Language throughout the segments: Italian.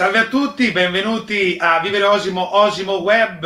Salve a tutti, benvenuti a Vivere Osimo Osimo Web,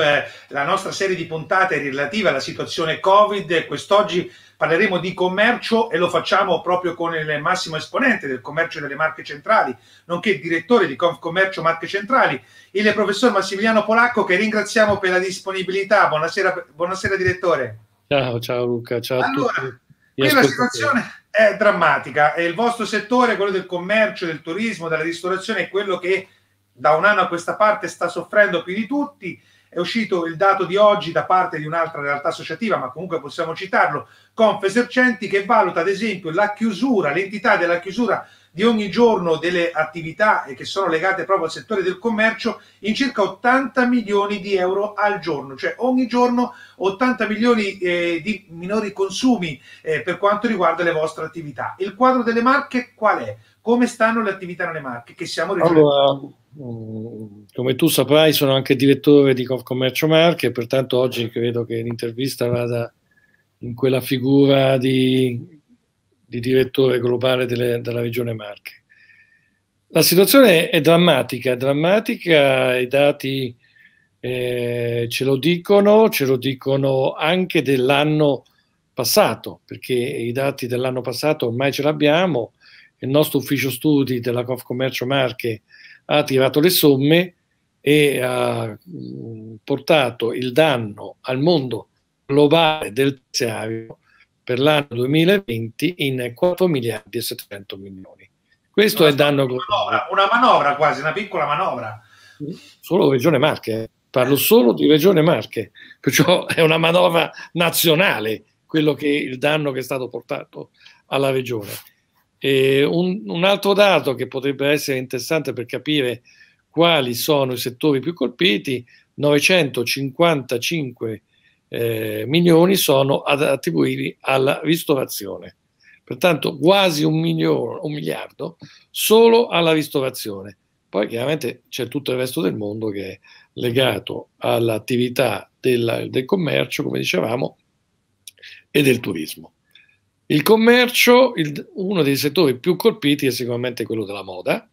la nostra serie di puntate relativa alla situazione Covid. Quest'oggi parleremo di commercio e lo facciamo proprio con il massimo esponente del commercio delle Marche Centrali, nonché direttore di Confcommercio Marche Centrali, il professor Massimiliano Polacco che ringraziamo per la disponibilità. Buonasera, buonasera direttore. Ciao, ciao Luca, ciao allora, a tutti. Qui la situazione è drammatica e il vostro settore, quello del commercio, del turismo, della ristorazione, è quello che da un anno a questa parte sta soffrendo più di tutti. È uscito il dato di oggi da parte di un'altra realtà associativa, ma comunque possiamo citarlo, Confesercenti, che valuta ad esempio la chiusura, l'entità della chiusura di ogni giorno delle attività che sono legate proprio al settore del commercio in circa 80 milioni di euro al giorno, cioè ogni giorno 80 milioni eh, di minori consumi eh, per quanto riguarda le vostre attività. Il quadro delle marche qual è? Come stanno le attività nelle marche? Che siamo allora, Mm, come tu saprai, sono anche direttore di Commercio Marche, pertanto oggi credo che l'intervista vada in quella figura di, di direttore globale delle, della regione Marche. La situazione è drammatica, drammatica, i dati eh, ce lo dicono, ce lo dicono anche dell'anno passato, perché i dati dell'anno passato ormai ce l'abbiamo, il nostro ufficio studi della Commercio Marche ha tirato le somme e ha mm, portato il danno al mondo globale del terziario per l'anno 2020 in 4 miliardi e 700 milioni. Questo no, è il danno una manovra, una manovra quasi, una piccola manovra. Solo Regione Marche, eh. parlo solo di Regione Marche, perciò è una manovra nazionale quello che il danno che è stato portato alla Regione. Eh, un, un, altro dato che potrebbe essere interessante per capire quali sono i settori più colpiti, 955 eh, milioni sono ad, attribuiti alla ristorazione. Pertanto quasi un, milione, un miliardo solo alla ristorazione. Poi chiaramente c'è tutto il resto del mondo che è legato all'attività del, del commercio, come dicevamo, e del turismo. Il commercio, il, uno dei settori più colpiti è sicuramente quello della moda.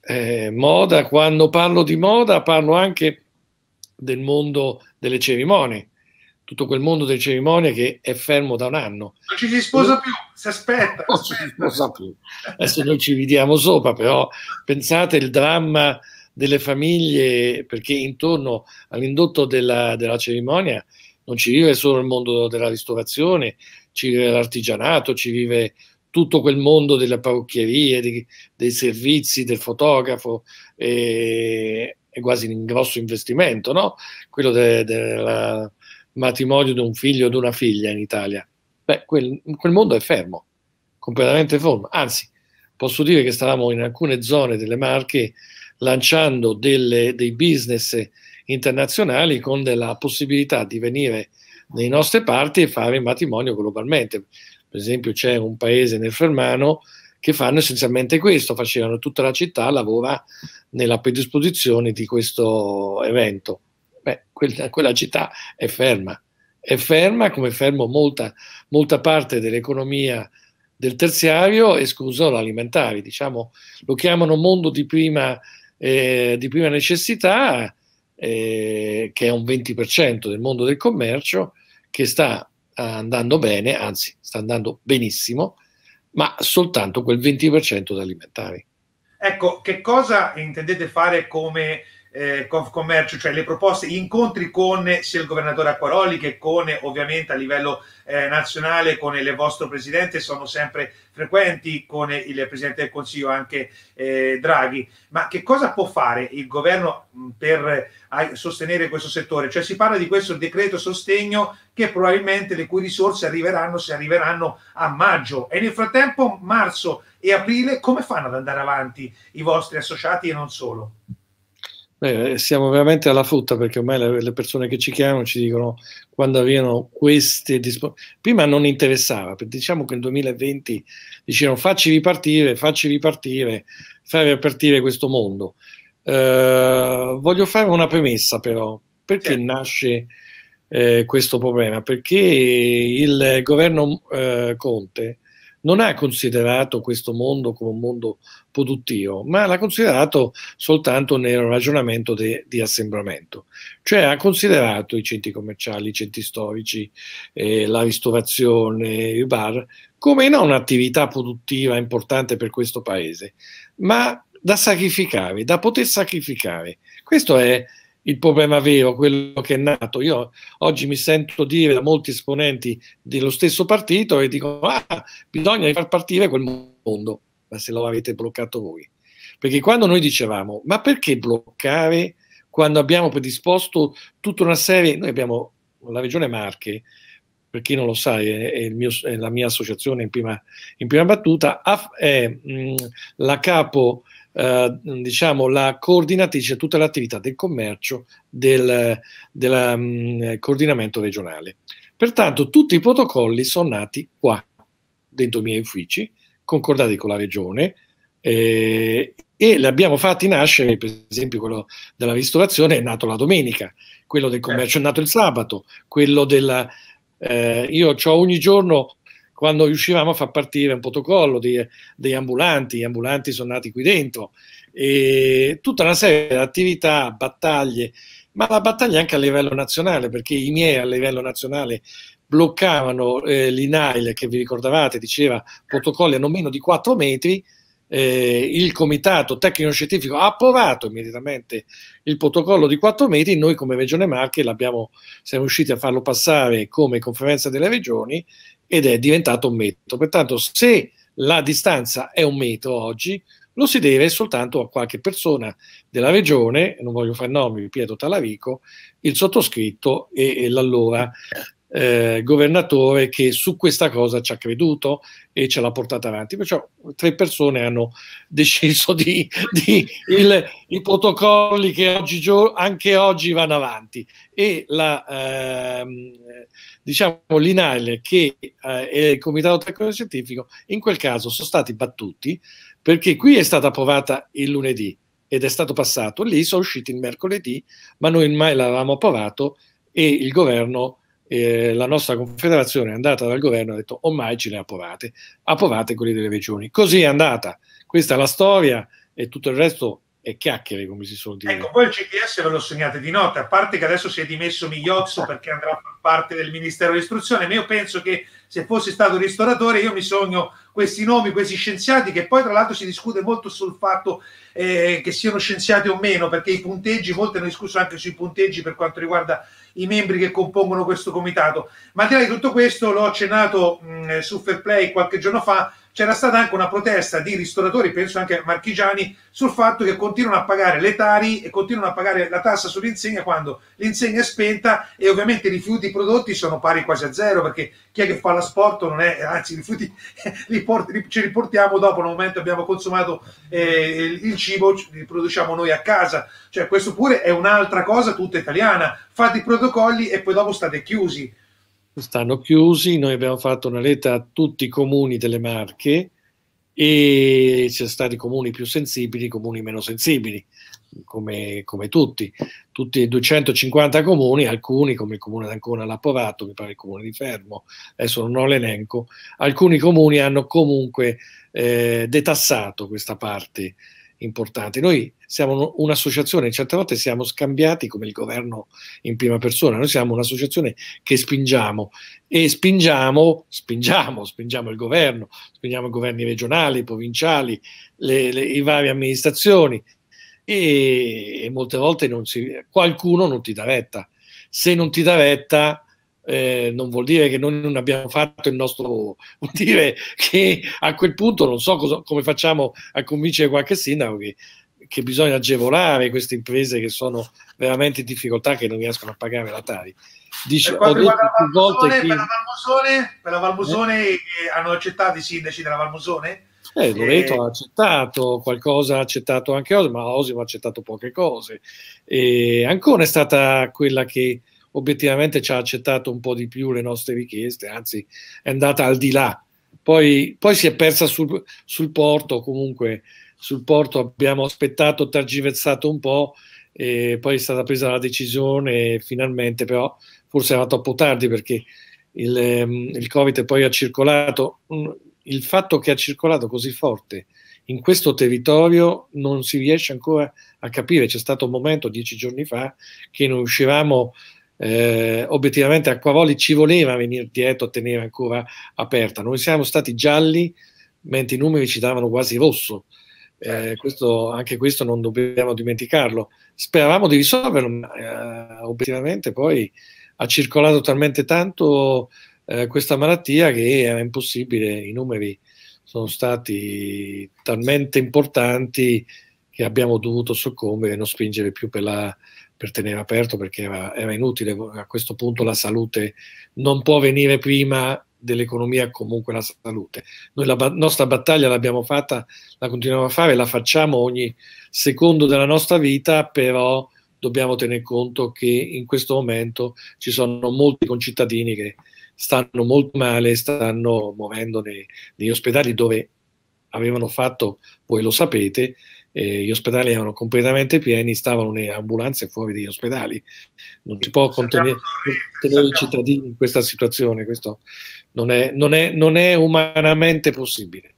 Eh, moda, quando parlo di moda, parlo anche del mondo delle cerimonie, tutto quel mondo delle cerimonie che è fermo da un anno. Non ci si sposa più, si aspetta. Non ci si sposa più. Adesso noi ci vediamo sopra, però pensate il dramma delle famiglie, perché intorno all'indotto della, della cerimonia non ci vive solo il mondo della ristorazione, ci vive l'artigianato, ci vive tutto quel mondo delle parrucchierie, di, dei servizi, del fotografo, e, è quasi un grosso investimento, no? quello del de, matrimonio di un figlio o di una figlia in Italia. Beh, quel, quel mondo è fermo, completamente fermo. Anzi, posso dire che stavamo in alcune zone delle Marche lanciando delle, dei business internazionali con la possibilità di venire nei nostre parti e fare il matrimonio globalmente. Per esempio c'è un paese nel Fermano che fanno essenzialmente questo, facevano tutta la città, lavora nella predisposizione di questo evento. Beh, quella, quella città è ferma, è ferma come fermo molta, molta parte dell'economia del terziario, escluso l'alimentare, diciamo, lo chiamano mondo di prima, eh, di prima necessità, eh, che è un 20% del mondo del commercio, che sta eh, andando bene, anzi sta andando benissimo, ma soltanto quel 20% da alimentari. Ecco, che cosa intendete fare come eh, Confcommercio, cioè le proposte, gli incontri con sia il governatore Acquaroli che con ovviamente a livello eh, nazionale con il vostro presidente sono sempre frequenti con il presidente del Consiglio anche eh, Draghi. Ma che cosa può fare il governo mm, per eh, sostenere questo settore? Cioè si parla di questo decreto sostegno che probabilmente le cui risorse arriveranno se arriveranno a maggio e nel frattempo marzo e aprile come fanno ad andare avanti i vostri associati e non solo? Beh, siamo veramente alla frutta perché ormai le, persone che ci chiamano ci dicono quando avviano queste disponibilità. Prima non interessava, diciamo che nel 2020 dicevano facci ripartire, facci ripartire, fai ripartire questo mondo. Eh, voglio fare una premessa però, perché certo. nasce eh, questo problema? Perché il governo eh, Conte non ha considerato questo mondo come un mondo produttivo, ma l'ha considerato soltanto nel ragionamento de, di assembramento, cioè ha considerato i centri commerciali, i centri storici, eh, la ristorazione, i bar, come non un'attività produttiva importante per questo paese, ma da sacrificare, da poter sacrificare. Questo è il problema vero, quello che è nato. Io oggi mi sento dire da molti esponenti dello stesso partito e dicono ah, bisogna far partire quel mondo, ma se lo avete bloccato voi. Perché quando noi dicevamo ma perché bloccare quando abbiamo predisposto tutta una serie, noi abbiamo la regione Marche, per chi non lo sa, è, è, mio, è la mia associazione in prima, in prima battuta, ha, è, mh, la capo eh, diciamo, la coordinatrice di tutta l'attività del commercio del, del um, mm, coordinamento regionale. Pertanto tutti i protocolli sono nati qua, dentro i miei uffici, concordati con la regione, eh, e li abbiamo fatti nascere, per esempio quello della ristorazione è nato la domenica, quello del commercio è certo. nato il sabato, quello della... Eh, io ho ogni giorno quando riuscivamo a far partire un protocollo dei, degli ambulanti, gli ambulanti sono nati qui dentro, e tutta una serie di attività, battaglie, ma la battaglia anche a livello nazionale, perché i miei a livello nazionale bloccavano eh, l'INAIL, che vi ricordavate, diceva protocolli a non meno di 4 metri, eh, il comitato tecnico-scientifico ha approvato immediatamente il protocollo di 4 metri, noi come Regione Marche siamo riusciti a farlo passare come conferenza delle regioni ed è diventato un metro. Pertanto se la distanza è un metro oggi, lo si deve soltanto a qualche persona della regione, non voglio fare nomi, Pietro Talavico, il sottoscritto e, e l'allora eh, governatore che su questa cosa ci ha creduto e ce l'ha portata avanti. Perciò tre persone hanno deciso di, di il, i protocolli che oggi, anche oggi vanno avanti e la, ehm, diciamo, l'INAIL che eh, è il Comitato Tecnico Scientifico in quel caso sono stati battuti perché qui è stata approvata il lunedì ed è stato passato, lì sono usciti il mercoledì, ma noi mai l'avevamo approvato e il governo eh, la nostra confederazione è andata dal governo e ha detto ormai oh, ce le approvate, approvate quelle delle regioni. Così è andata, questa è la storia e tutto il resto è chiacchiere, come si suol dire. Ecco, poi il CPS ve lo segnate di notte, a parte che adesso si è dimesso Migliozzo perché andrà a far parte del Ministero dell'Istruzione, ma io penso che se fossi stato ristoratore io mi sogno questi nomi, questi scienziati, che poi tra l'altro si discute molto sul fatto eh, che siano scienziati o meno, perché i punteggi, molti hanno discusso anche sui punteggi per quanto riguarda i membri che compongono questo comitato. Ma al di là di tutto questo, l'ho accennato mh, su Fair Play qualche giorno fa, c'era stata anche una protesta di ristoratori, penso anche marchigiani, sul fatto che continuano a pagare le tari e continuano a pagare la tassa sull'insegna quando l'insegna è spenta e ovviamente i rifiuti prodotti sono pari quasi a zero perché chi è che fa l'asporto non è, anzi i rifiuti li porti, li, ce li portiamo dopo, nel momento abbiamo consumato eh, il cibo, li produciamo noi a casa, cioè questo pure è un'altra cosa tutta italiana, fate i protocolli e poi dopo state chiusi stanno chiusi, noi abbiamo fatto una lettera a tutti i comuni delle Marche e ci sono stati comuni più sensibili, comuni meno sensibili, come, come tutti, tutti i 250 comuni, alcuni come il comune d'Ancona Lapovato, mi pare il comune di Fermo, adesso non ho l'elenco, alcuni comuni hanno comunque eh, detassato questa parte importante. Noi siamo un'associazione, certe volte siamo scambiati come il governo in prima persona, noi siamo un'associazione che spingiamo e spingiamo, spingiamo, spingiamo il governo, spingiamo i governi regionali, provinciali, le, le, le varie amministrazioni e, e molte volte non si, qualcuno non ti dà retta. Se non ti dà retta eh, non vuol dire che noi non abbiamo fatto il nostro vuol dire che a quel punto non so cosa, come facciamo a convincere qualche sindaco che, che, bisogna agevolare queste imprese che sono veramente in difficoltà che non riescono a pagare la Tari. Dice, per quanto riguarda la Valmusone, che... la per la Valmusone eh? hanno accettato i sindaci della Valbusone? Eh, eh, Loreto ha accettato qualcosa, ha accettato anche Osimo, ma Osimo ha accettato poche cose. E Ancona è stata quella che obiettivamente ci ha accettato un po' di più le nostre richieste, anzi è andata al di là. Poi, poi si è persa sul, sul porto, comunque sul porto abbiamo aspettato, tergiversato un po', e poi è stata presa la decisione finalmente, però forse era troppo tardi perché il, ehm, il Covid poi ha circolato. Mm, il fatto che ha circolato così forte in questo territorio non si riesce ancora a capire. C'è stato un momento, dieci giorni fa, che non riuscivamo eh, obiettivamente Acquavoli ci voleva venire dietro a tenere ancora aperta. Noi siamo stati gialli mentre i numeri ci davano quasi rosso. Eh, certo. questo, anche questo non dobbiamo dimenticarlo. Speravamo di risolverlo, ma eh, obiettivamente poi ha circolato talmente tanto eh, questa malattia che era impossibile, i numeri sono stati talmente importanti che abbiamo dovuto soccombere e non spingere più per la per tenere aperto perché era, era, inutile. A questo punto la salute non può venire prima dell'economia, comunque la salute. Noi la ba nostra battaglia l'abbiamo fatta, la continuiamo a fare, la facciamo ogni secondo della nostra vita, però dobbiamo tener conto che in questo momento ci sono molti concittadini che stanno molto male, stanno muovendo nei, negli ospedali dove avevano fatto, voi lo sapete, e gli ospedali erano completamente pieni, stavano le ambulanze fuori degli ospedali. Non si può contenere, i cittadini in questa situazione, questo non è, non è, non è umanamente possibile.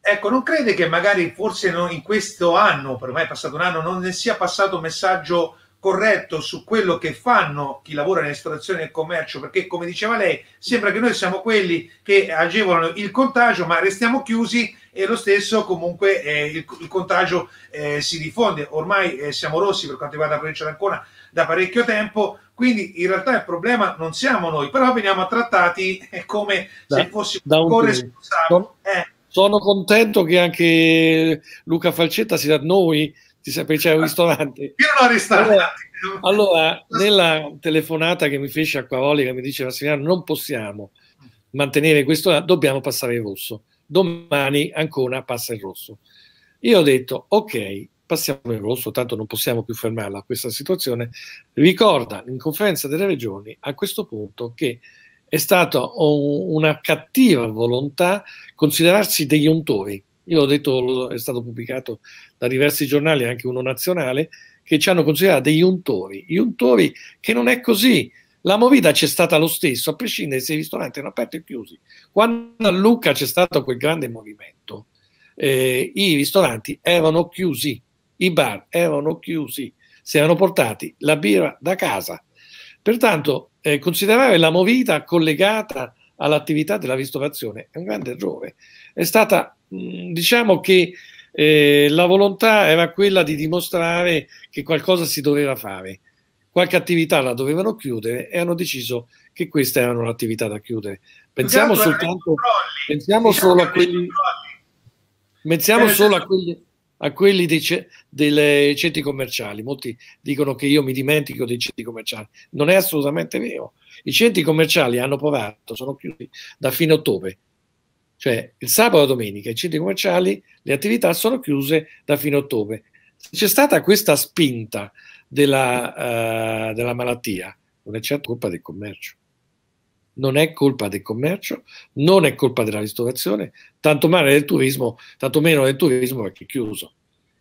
Ecco, non crede che magari forse in questo anno, per me è passato un anno, non ne sia passato un messaggio corretto su quello che fanno chi lavora nelle nell'estrazione del commercio, perché come diceva lei, sembra che noi siamo quelli che agevolano il contagio, ma restiamo chiusi e lo stesso comunque eh, il, il, contagio eh, si diffonde. Ormai eh, siamo rossi per quanto riguarda la provincia d'Ancona da parecchio tempo, quindi in realtà il problema non siamo noi, però veniamo trattati eh, come da, se fossimo corresponsabili. Sono, eh. sono contento che anche Luca Falcetta sia da noi, ti sapevi c'è un ristorante. Io non ho ristorante. allora, nella telefonata che mi fece Acquavoli, che mi diceva, Massimiliano, non possiamo mantenere questo, dobbiamo passare il rosso domani ancora passa il rosso. Io ho detto, ok, passiamo il rosso, tanto non possiamo più fermarla a questa situazione. Ricorda in conferenza delle regioni a questo punto che è stata una cattiva volontà considerarsi degli untori. Io ho detto, è stato pubblicato da diversi giornali, anche uno nazionale, che ci hanno considerato degli untori, gli untori che non è così. La movita c'è stata lo stesso, a prescindere se i ristoranti erano aperti o chiusi. Quando a Lucca c'è stato quel grande movimento, eh, i ristoranti erano chiusi, i bar erano chiusi, si erano portati la birra da casa. Pertanto eh, considerare la movita collegata all'attività della ristorazione è un grande errore. È stata, mh, mm, diciamo che eh, la volontà era quella di dimostrare che qualcosa si doveva fare qualche attività la dovevano chiudere e hanno deciso che questa era un'attività da chiudere. Pensiamo esatto, soltanto pensiamo diciamo solo a quelli pensiamo eh, solo a esatto. quelli a quelli dei, dei, centri commerciali. Molti dicono che io mi dimentico dei centri commerciali. Non è assolutamente vero. I centri commerciali hanno provato, sono chiusi da fine ottobre. Cioè il sabato e domenica i centri commerciali, le attività sono chiuse da fine ottobre. C'è stata questa spinta della, uh, della malattia, non è certo colpa del commercio. Non è colpa del commercio, non è colpa della ristorazione, tanto male del turismo, tanto meno del turismo perché è chiuso.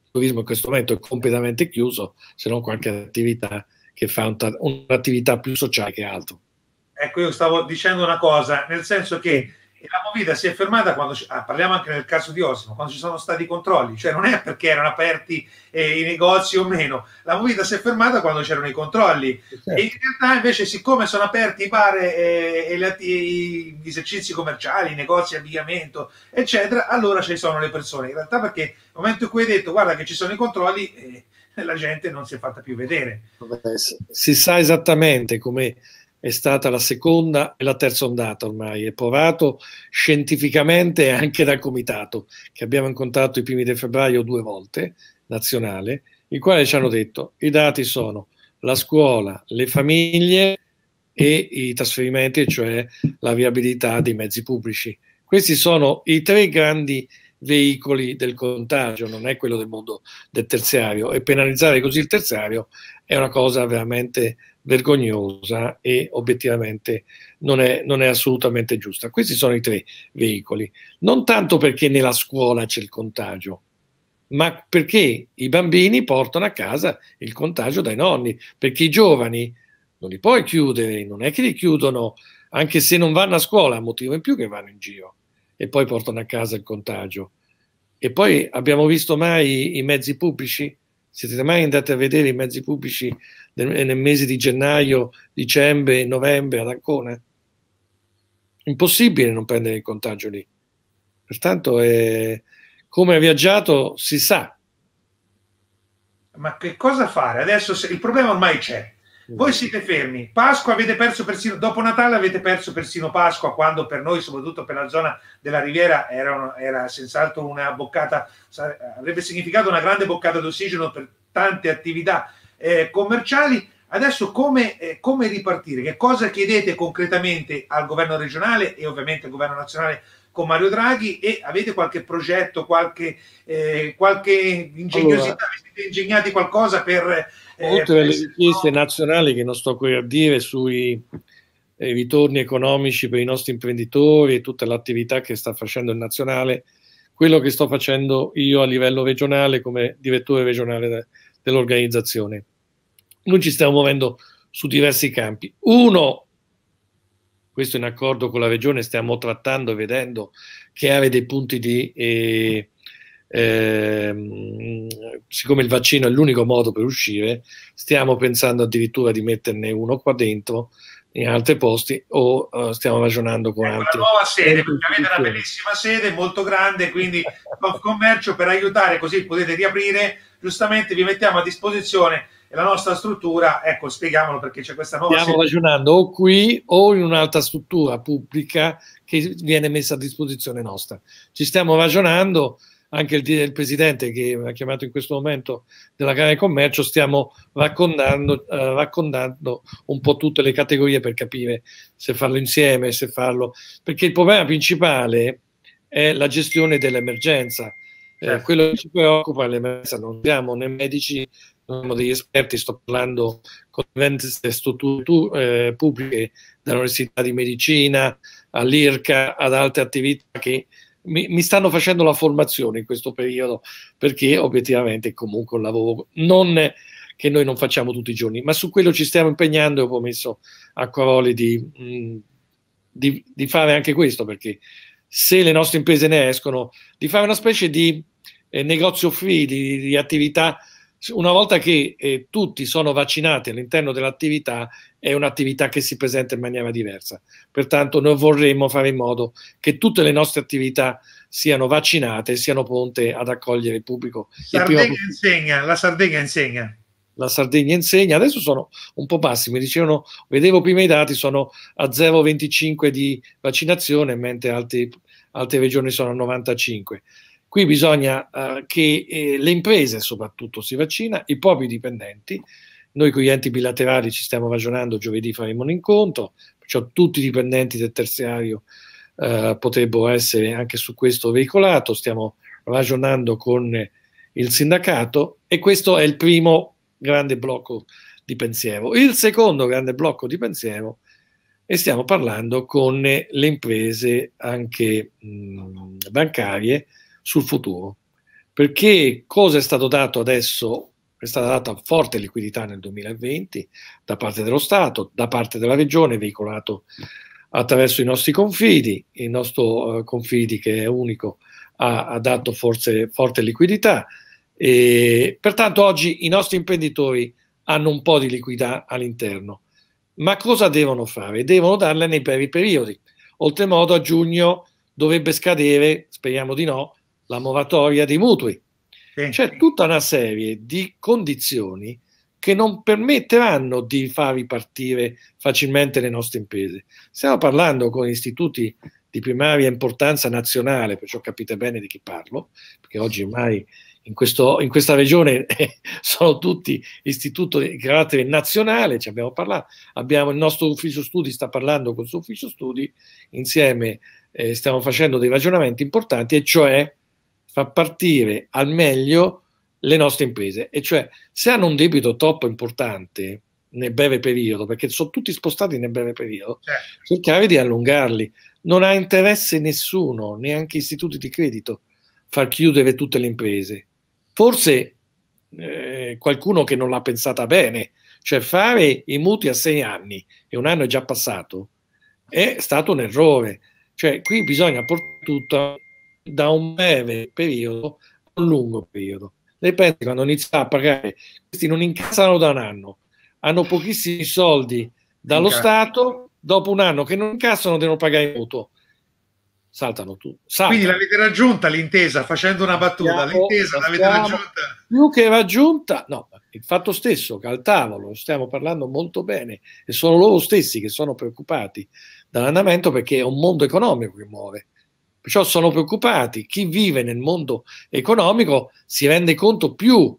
Il turismo in questo momento è completamente chiuso, se non qualche attività che fa un'attività più sociale che altro. Ecco, io stavo dicendo una cosa, nel senso che la movida si è fermata quando ah, parliamo anche nel caso di Osimo quando ci sono stati i controlli cioè non è perché erano aperti eh, i negozi o meno la movida si è fermata quando c'erano i controlli certo. e in certo. realtà invece siccome sono aperti i bar eh, e le, i, gli esercizi commerciali i negozi abbigliamento eccetera allora ci sono le persone in realtà perché nel momento in cui hai detto guarda che ci sono i controlli eh, la gente non si è fatta più vedere si sa esattamente come è stata la seconda e la terza ondata ormai, è provato scientificamente anche dal comitato che abbiamo incontrato i primi di febbraio due volte, nazionale, i quali ci hanno detto i dati sono la scuola, le famiglie e i trasferimenti, cioè la viabilità dei mezzi pubblici. Questi sono i tre grandi veicoli del contagio, non è quello del mondo del terziario e penalizzare così il terziario è una cosa veramente vergognosa e obiettivamente non è, non è, assolutamente giusta. Questi sono i tre veicoli, non tanto perché nella scuola c'è il contagio, ma perché i bambini portano a casa il contagio dai nonni, perché i giovani non li puoi chiudere, non è che li chiudono, anche se non vanno a scuola, motivo in più che vanno in giro e poi portano a casa il contagio. E poi abbiamo visto mai i mezzi pubblici? Siete mai andati a vedere i mezzi pubblici nel, nel mese di gennaio, dicembre, novembre ad Ancona? Impossibile non prendere il contagio lì. Pertanto, eh, come ha viaggiato, si sa. Ma che cosa fare? Adesso se, il problema ormai c'è. Mm. Voi siete fermi. Pasqua avete perso persino, dopo Natale avete perso persino Pasqua, quando per noi, soprattutto per la zona della Riviera, era, un, era senz'altro una boccata, avrebbe significato una grande boccata d'ossigeno per tante attività eh, commerciali. Adesso come, eh, come, ripartire? Che cosa chiedete concretamente al governo regionale e ovviamente al governo nazionale con Mario Draghi e avete qualche progetto, qualche, eh, qualche ingegnosità, allora, siete ingegnati qualcosa per... Eh, oltre alle richieste no? nazionali che non sto qui a dire sui eh, ritorni economici per i nostri imprenditori e tutta l'attività che sta facendo il nazionale, quello che sto facendo io a livello regionale come direttore regionale dell'organizzazione. Noi ci stiamo muovendo su diversi campi. Uno, questo in accordo con la Regione, stiamo trattando e vedendo che avere dei punti di... Eh, eh, siccome il vaccino è l'unico modo per uscire, stiamo pensando addirittura di metterne uno qua dentro in altri posti o uh, stiamo ragionando con ecco altri. Una nuova sede, perché avete una bellissima sede, molto grande, quindi Commercio per aiutare così potete riaprire, giustamente vi mettiamo a disposizione la nostra struttura, ecco, spieghiamolo perché c'è questa nuova Stiamo sede. ragionando o qui o in un'altra struttura pubblica che viene messa a disposizione nostra. Ci stiamo ragionando anche il, il presidente che mi ha chiamato in questo momento della Camera di Commercio, stiamo raccontando, eh, raccontando, un po' tutte le categorie per capire se farlo insieme, se farlo, perché il problema principale è la gestione dell'emergenza. Eh, certo. quello che ci preoccupa è l'emergenza, non siamo né medici non siamo degli esperti, sto parlando con strutture eh, pubbliche, dall'Università di Medicina all'IRCA, ad altre attività che mi, mi, stanno facendo la formazione in questo periodo perché obiettivamente è comunque un lavoro non, che noi non facciamo tutti i giorni, ma su quello ci stiamo impegnando ho promesso a Coroli di, mm, di, di fare anche questo perché se le nostre imprese ne escono, di fare una specie di eh, negozio free, di, di attività cioè, una volta che eh, tutti sono vaccinati all'interno dell'attività, è un'attività che si presenta in maniera diversa. Pertanto noi vorremmo fare in modo che tutte le nostre attività siano vaccinate e siano pronte ad accogliere il pubblico. Sardegna il prima... insegna, la Sardegna insegna la Sardegna insegna, adesso sono un po' bassi, mi dicevano, vedevo prima i dati, sono a 0,25 di vaccinazione, mentre altri, altre regioni sono a 95. Qui bisogna eh, che eh, le imprese soprattutto si vaccina, i propri dipendenti, noi con gli enti bilaterali ci stiamo ragionando, giovedì faremo un incontro, perciò tutti i dipendenti del terziario eh, potrebbero essere anche su questo veicolato, stiamo ragionando con il sindacato e questo è il primo grande blocco di pensiero. Il secondo grande blocco di pensiero e stiamo parlando con le imprese anche mh, mm, bancarie sul futuro, perché cosa è stato dato adesso? È stata data forte liquidità nel 2020 da parte dello Stato, da parte della Regione, veicolato attraverso i nostri confidi, il nostro eh, confidi che è unico ha, ha dato forse, forte liquidità, e, pertanto oggi i nostri imprenditori hanno un po' di liquidità all'interno, ma cosa devono fare? Devono darle nei brevi periodi. Oltremodo a giugno dovrebbe scadere, speriamo di no, la moratoria dei mutui. Sì. C'è tutta una serie di condizioni che non permetteranno di far ripartire facilmente le nostre imprese. Stiamo parlando con istituti di primaria importanza nazionale, perciò capite bene di chi parlo, perché oggi ormai in, questo, in questa regione eh, sono tutti istituti di carattere nazionale, ci abbiamo parlato, abbiamo, il nostro ufficio studi sta parlando con il suo ufficio studi, insieme eh, stiamo facendo dei ragionamenti importanti, e cioè far partire al meglio le nostre imprese. E cioè, se hanno un debito troppo importante nel breve periodo, perché sono tutti spostati nel breve periodo, certo. cercare di allungarli. Non ha interesse nessuno, neanche istituti di credito, far chiudere tutte le imprese. Forse eh, qualcuno che non l'ha pensata bene, cioè fare i mutui a sei anni e un anno è già passato, è stato un errore. Cioè, qui bisogna portare tutto da un breve periodo a un lungo periodo. Le pensi quando inizia a pagare, questi non incassano da un anno, hanno pochissimi soldi dallo Inca. Stato, dopo un anno che non incassano devono pagare il mutuo. Saltano tutti. Quindi l'avete raggiunta l'intesa, facendo una battuta, l'intesa l'avete raggiunta. Più che raggiunta, no, il fatto stesso che al tavolo stiamo parlando molto bene e sono loro stessi che sono preoccupati dall'andamento perché è un mondo economico che muove Perciò sono preoccupati. Chi vive nel mondo economico si rende conto più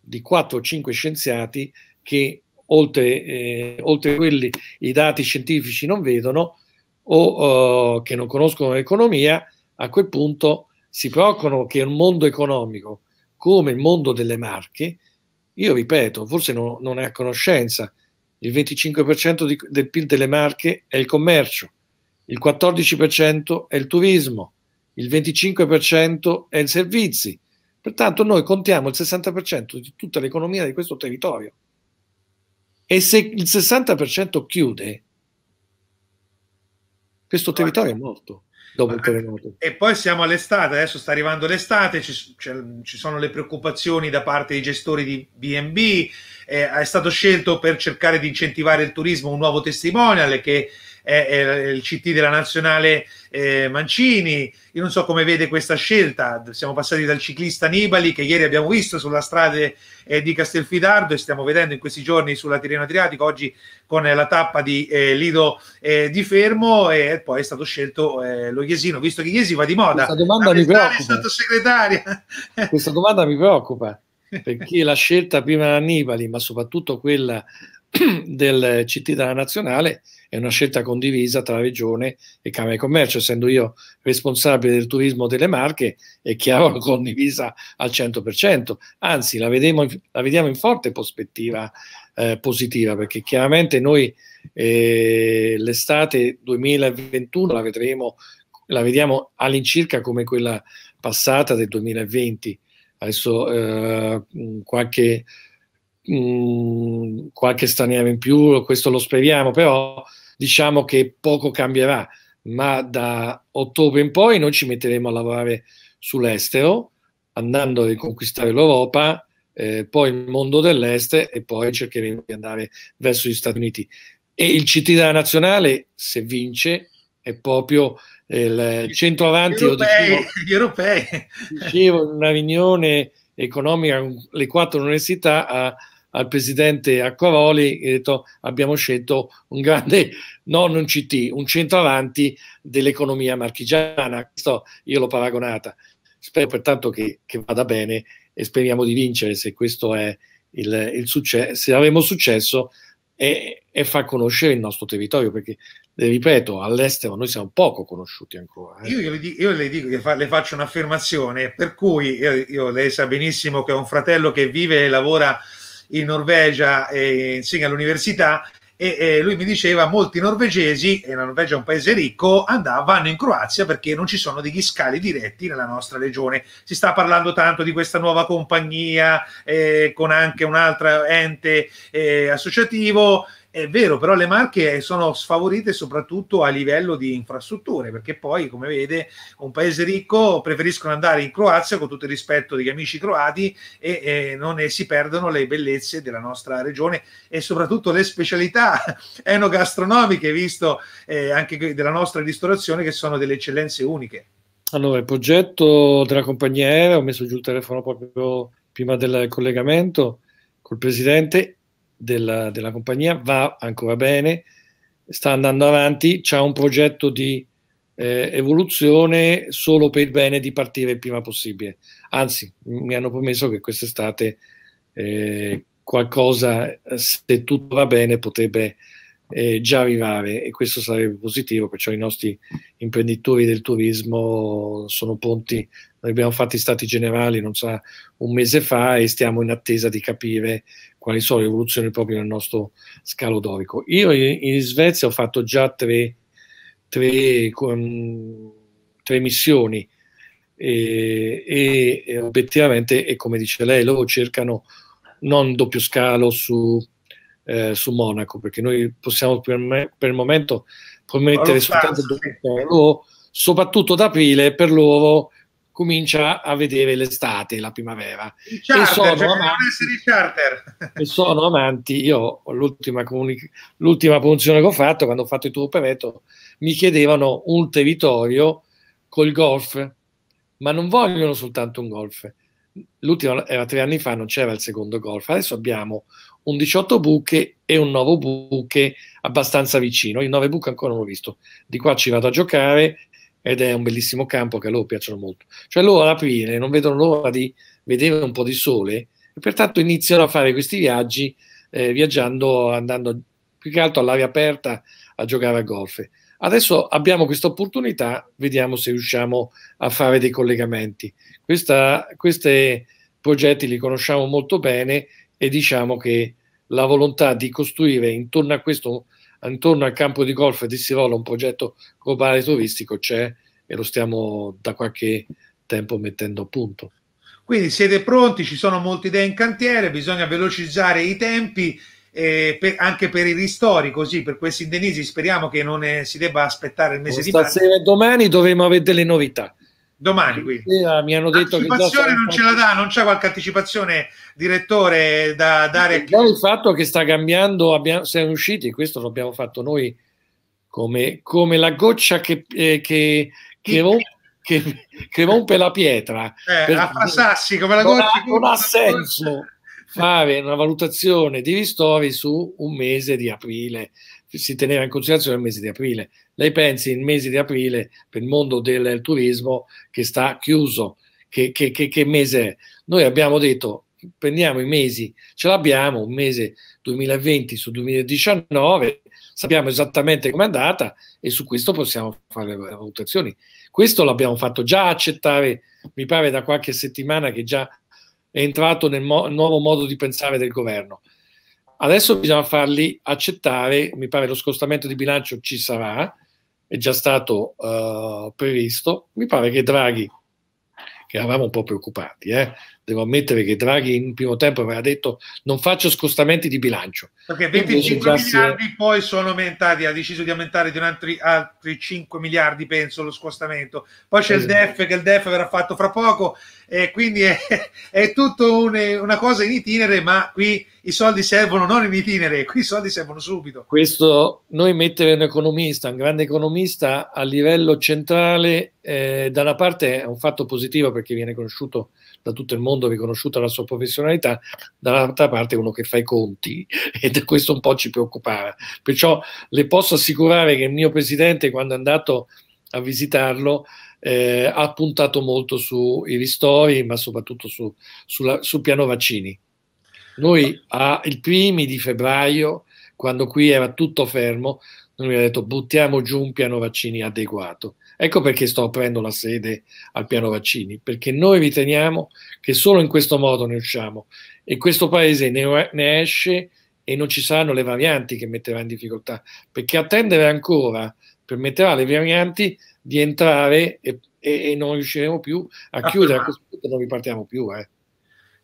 di 4 o 5 scienziati che oltre, eh, oltre quelli i dati scientifici non vedono o eh, che non conoscono l'economia, a quel punto si preoccupano che un mondo economico come il mondo delle marche, io ripeto, forse no, non è a conoscenza, il 25% di, del PIL delle marche è il commercio, il 14% è il turismo, il 25% è i servizi. Pertanto noi contiamo il 60% di tutta l'economia di questo territorio. E se il 60% chiude, questo territorio è morto dopo il eh, terremoto. E poi siamo all'estate, adesso sta arrivando l'estate, ci, ci, sono le preoccupazioni da parte dei gestori di BNB, eh, è stato scelto per cercare di incentivare il turismo un nuovo testimonial che è, è il CT della nazionale eh, Mancini. Io non so come vede questa scelta. Siamo passati dal ciclista Nibali, che ieri abbiamo visto sulla strada eh, di Castelfidardo, e stiamo vedendo in questi giorni sulla Tirena Adriatico, oggi con la tappa di eh, Lido eh, di Fermo, e poi è stato scelto eh, lo Iesino, visto che Iesi va di moda. Questa domanda mi preoccupa. Questa domanda mi preoccupa perché la scelta prima di Annibali, ma soprattutto quella del CT della nazionale, è una scelta condivisa tra Regione e Camera di Commercio. Essendo io responsabile del turismo delle Marche, è chiaro condivisa al 100%. Anzi, la, vedemo, la vediamo in forte prospettiva eh, positiva, perché chiaramente noi eh, l'estate 2021 la vedremo, la vediamo all'incirca come quella passata del 2020. Adesso eh, qualche, qualche straniero in più, questo lo speriamo, però diciamo che poco cambierà, ma da ottobre in poi noi ci metteremo a lavorare sull'estero, andando a riconquistare l'Europa, eh, poi il mondo dell'est e poi cercheremo di andare verso gli Stati Uniti. E il CT della nazionale, se vince, è proprio eh, il centro avanti. Gli europei, gli Dicevo in una riunione economica con le quattro università a al presidente Acquaroli e detto abbiamo scelto un grande, non un CT, un centravanti dell'economia marchigiana. Questo io l'ho paragonata. Spero pertanto che, che, vada bene e speriamo di vincere se questo è il, il successo, se avremo successo e, e far conoscere il nostro territorio perché ripeto, all'estero noi siamo poco conosciuti ancora. Eh. Io, io, le io, le dico, che fa, le faccio un'affermazione, per cui io, io, lei sa benissimo che ho un fratello che vive e lavora in Norvegia e insegna all'università e, e, lui mi diceva molti norvegesi, e la Norvegia è un paese ricco, andavano vanno in Croazia perché non ci sono degli scali diretti nella nostra regione. Si sta parlando tanto di questa nuova compagnia eh, con anche un altro ente eh, associativo è vero, però le Marche eh, sono sfavorite soprattutto a livello di infrastrutture, perché poi, come vede, un paese ricco preferiscono andare in Croazia con tutto il rispetto degli amici croati e, e non e si perdono le bellezze della nostra regione e soprattutto le specialità enogastronomiche, visto eh, anche della nostra ristorazione, che sono delle eccellenze uniche. Allora, il progetto della compagnia aerea, ho messo giù il telefono proprio prima del collegamento col presidente della, della compagnia va ancora bene, sta andando avanti, c'è un progetto di eh, evoluzione solo per il bene di partire il prima possibile. Anzi, mi hanno promesso che quest'estate eh, qualcosa, se tutto va bene, potrebbe eh, già arrivare e questo sarebbe positivo, perciò i nostri imprenditori del turismo sono pronti abbiamo fatti stati generali, non sa, un mese fa e stiamo in attesa di capire quali sono le evoluzioni proprio nel nostro scalo dorico. Io in, in Svezia ho fatto già tre, tre, um, tre missioni e, e, e obiettivamente, e come dice lei, loro cercano non doppio scalo su, eh, su Monaco, perché noi possiamo per, me, per il momento promettere soltanto doppio scalo, soprattutto ad aprile per loro comincia a vedere l'estate, la primavera. Il charter, e, sono cioè amanti, e sono amanti, io l'ultima, produzione che ho fatto, quando ho fatto il tour operetto, mi chiedevano un territorio col golf, ma non vogliono soltanto un golf. L'ultima era tre anni fa, non c'era il secondo golf, adesso abbiamo un 18 buche e un 9 buche abbastanza vicino. Il 9 buche ancora non l'ho visto, di qua ci vado a giocare ed è un bellissimo campo che a loro piacciono molto. Cioè loro alla fine non vedono l'ora di vedere un po' di sole e pertanto iniziano a fare questi viaggi eh, viaggiando, andando più che altro all'aria aperta a giocare a golf. Adesso abbiamo questa opportunità, vediamo se riusciamo a fare dei collegamenti. questi progetti li conosciamo molto bene e diciamo che la volontà di costruire intorno a questo intorno al campo di golf di Sirola un progetto globale turistico c'è e lo stiamo da qualche tempo mettendo a punto. Quindi siete pronti, ci sono molte idee in cantiere, bisogna velocizzare i tempi eh, per, anche per i ristori, così per questi indennisi speriamo che non eh, si debba aspettare il mese Questa di marzo. Stasera e domani dovremo avere delle novità domani qui. Ah, mi hanno detto che già sarà... non ce la dà, non c'è qualche anticipazione direttore da dare. Già il fatto che sta cambiando, abbiamo, siamo usciti, questo l'abbiamo fatto noi come, come la goccia che, eh, che, che, rompe, che, che, rompe la pietra. Eh, per, a Sassi come la goccia. Non, non ha senso fare una valutazione di ristori su un mese di aprile si teneva in considerazione il mese di aprile. Lei pensi in mesi di aprile per il mondo del turismo che sta chiuso, che, che, che, che mese è? Noi abbiamo detto prendiamo i mesi, ce l'abbiamo, un mese 2020 su 2019, sappiamo esattamente com'è andata e su questo possiamo fare le valutazioni. Questo l'abbiamo fatto già accettare, mi pare da qualche settimana che già è entrato nel mo nuovo modo di pensare del governo. Adesso bisogna farli accettare, mi pare lo scostamento di bilancio ci sarà, è già stato uh, previsto. Mi pare che Draghi, che eravamo un po' preoccupati, eh, devo ammettere che Draghi in primo tempo aveva detto non faccio scostamenti di bilancio. Perché 25 miliardi è... poi sono aumentati, ha deciso di aumentare di altri, altri 5 miliardi, penso, lo scostamento. Poi c'è esatto. il eh. DEF, che il DEF verrà fatto fra poco, e quindi è, è tutto un, una cosa in itinere, ma qui i soldi servono non in itinere, qui i soldi servono subito. Questo noi mettere un economista, un grande economista a livello centrale, eh, da una parte è un fatto positivo perché viene conosciuto da tutto il mondo mondo riconosciuta la sua professionalità, dall'altra parte uno che fa i conti e da questo un po' ci preoccupava. Perciò le posso assicurare che il mio presidente quando è andato a visitarlo eh, ha puntato molto sui ristori, ma soprattutto su, sulla, sul piano vaccini. Noi a, il primi di febbraio, quando qui era tutto fermo, noi abbiamo detto buttiamo giù un piano vaccini adeguato Ecco perché sto aprendo la sede al piano vaccini, perché noi riteniamo che solo in questo modo ne usciamo e questo paese ne, ne esce e non ci saranno le varianti che metterà in difficoltà, perché attendere ancora permetterà alle varianti di entrare e, e, e non riusciremo più a ah, chiudere, a ah. questo punto non ripartiamo più. Eh.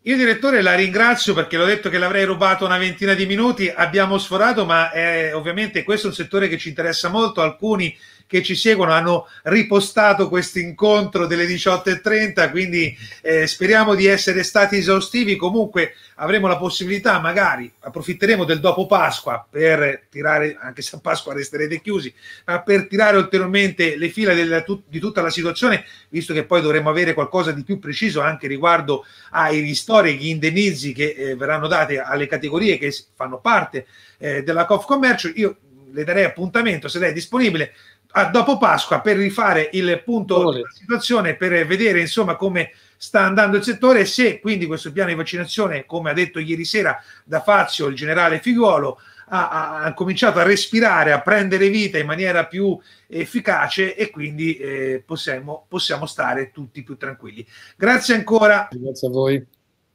Io direttore la ringrazio perché l'ho detto che l'avrei rubato una ventina di minuti, abbiamo sforato, ma è, ovviamente questo è un settore che ci interessa molto, alcuni che ci seguono hanno ripostato questo incontro delle 18.30, quindi eh, speriamo di essere stati esaustivi, comunque avremo la possibilità, magari approfitteremo del dopo Pasqua per tirare, anche se a Pasqua resterete chiusi, ma per tirare ulteriormente le fila della, di tutta la situazione, visto che poi dovremo avere qualcosa di più preciso anche riguardo ai ristori storie, gli indennizi che eh, verranno dati alle categorie che fanno parte eh, della COF Commercio, io le darei appuntamento se lei è disponibile a dopo Pasqua per rifare il punto oh, della situazione, per vedere insomma come sta andando il settore e se quindi questo piano di vaccinazione, come ha detto ieri sera da Fazio il generale Figliuolo, ha, ha, ha, cominciato a respirare, a prendere vita in maniera più efficace e quindi eh, possiamo, possiamo stare tutti più tranquilli. Grazie ancora. Grazie a voi.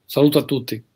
Saluto a tutti.